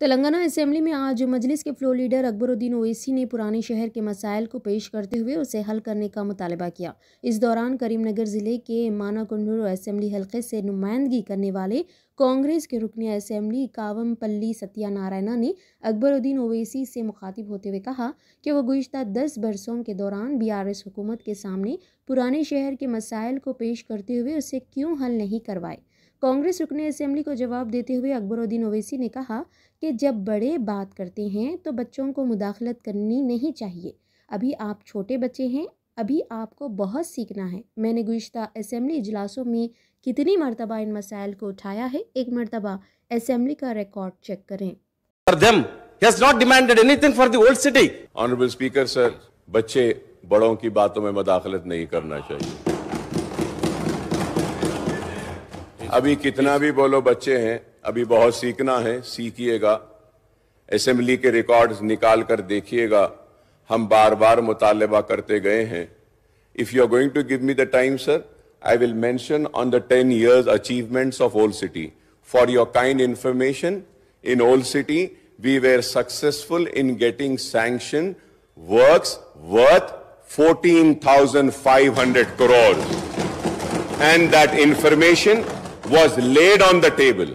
Telangana assembly में आज मजलिस के फ्लोर लीडर अकबरुद्दीन ओवैसी ने पुराने शहर के मसाइल को पेश करते हुए उसे हल करने का मुतालबा किया इस दौरान करीमनगर ज़िले के मानाकुंडूर असम्बली हलके से नुमाइंदगी करने वाले कांग्रेस के रुकन असम्बली कावमपल्ली सत्यानारायणा ने अकबरुद्दीन ओवैसी से मुखातिब होते हुए कहा कि वह गुज्त दस बरसों के दौरान बी आर एस हुकूमत के सामने पुराने शहर के मसाइल को पेश करते हुए उसे क्यों हल नहीं करवाए कांग्रेस रुकने असम्बली को जवाब देते हुए अकबरुद्दीन ओवैसी ने कहा कि जब बड़े बात करते हैं तो बच्चों को मुदाखलत करनी नहीं चाहिए अभी आप छोटे बच्चे हैं अभी आपको बहुत सीखना है मैंने गुज्त असम्बली इजलासों में कितनी मरतबा इन मसाइल को उठाया है एक मरतबा असेंबली का रिकॉर्ड चेक करें बच्चे बड़ों की बातों में मदाखलत नहीं करना चाहिए अभी कितना भी बोलो बच्चे हैं अभी बहुत सीखना है सीखिएगा असेंबली के रिकॉर्ड्स निकाल कर देखिएगा हम बार बार मुतालबा करते गए हैं if you are going to give me the time sir I will mention on the ten years achievements of old city for your kind information in old city we were successful in getting sanction work worth fourteen thousand five hundred crore and that information was laid on the table.